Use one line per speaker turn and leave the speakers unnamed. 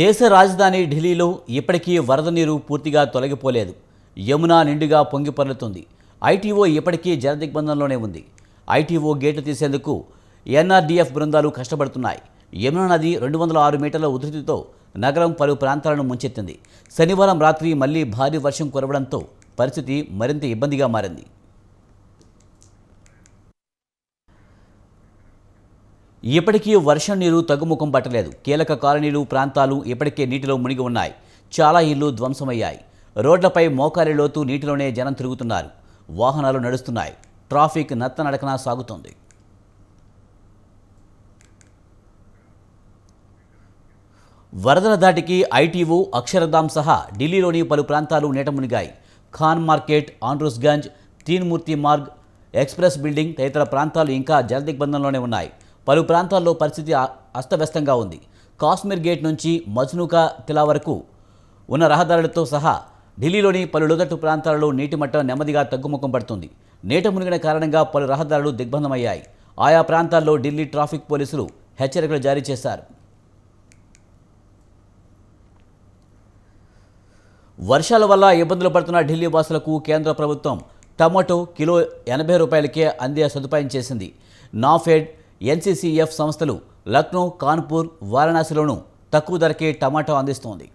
దేశ రాజధాని ఢిల్లీలో ఇప్పటికీ వరద నీరు పూర్తిగా తొలగిపోలేదు యమునా నిండుగా పొంగిపర్లుతుంది ఐటీఓ ఇప్పటికీ జలదిగ్బంధంలోనే ఉంది ఐటీఓ గేటు తీసేందుకు ఎన్ఆర్డీఎఫ్ బృందాలు కష్టపడుతున్నాయి యమునా నది రెండు వందల ఆరు మీటర్ల ఉధృతితో నగరం పలు ప్రాంతాలను ముంచెత్తింది శనివారం రాత్రి మళ్లీ భారీ వర్షం కురవడంతో పరిస్థితి మరింత ఇబ్బందిగా మారింది ఇప్పటికీ వర్షం నీరు తగ్గుముఖం పట్టలేదు కీలక కాలనీలు ప్రాంతాలు ఇప్పటికే నీటిలో మునిగి ఉన్నాయి చాలా ఇళ్లు ధ్వంసమయ్యాయి రోడ్లపై మోకాలి లోతు నీటిలోనే జనం తిరుగుతున్నారు వాహనాలు నడుస్తున్నాయి ట్రాఫిక్ నత్తనడకన సాగుతోంది వరదల దాటికి ఐటీఓ అక్షరధామ్ సహా ఢిల్లీలోని పలు ప్రాంతాలు నీట మునిగాయి Khan Market Andrewsganj Teen Murti Marg Express Building తదితర ప్రాంతాలు ఇంకా జలదిగ్బంధంలోనే ఉన్నాయి పలు ప్రాంతాల్లో పరిస్థితి అస్తవ్యస్తంగా ఉంది కాశ్మీర్ గేట్ నుంచి మజ్నుకా తిలా వరకు ఉన్న రహదారులతో సహా ఢిల్లీలోని పలు లోతట్టు ప్రాంతాలలో నీటి మట్టం నెమ్మదిగా తగ్గుముఖం పడుతుంది నీట మునిగిన కారణంగా పలు రహదారులు దిగ్బంధమయ్యాయి ఆయా ప్రాంతాల్లో ఢిల్లీ ట్రాఫిక్ పోలీసులు హెచ్చరికలు జారీ చేశారు వర్షాల వల్ల ఇబ్బందులు పడుతున్న ఢిల్లీ వాసులకు కేంద్ర ప్రభుత్వం టమాటో కిలో ఎనభై రూపాయలకే అందే సదుపాయం చేసింది నాఫెడ్ ఎన్సీసీఎఫ్ సంస్థలు లక్నో కాన్పూర్ వారణాసిలోనూ తక్కువ ధరకే టమాటా అందిస్తోంది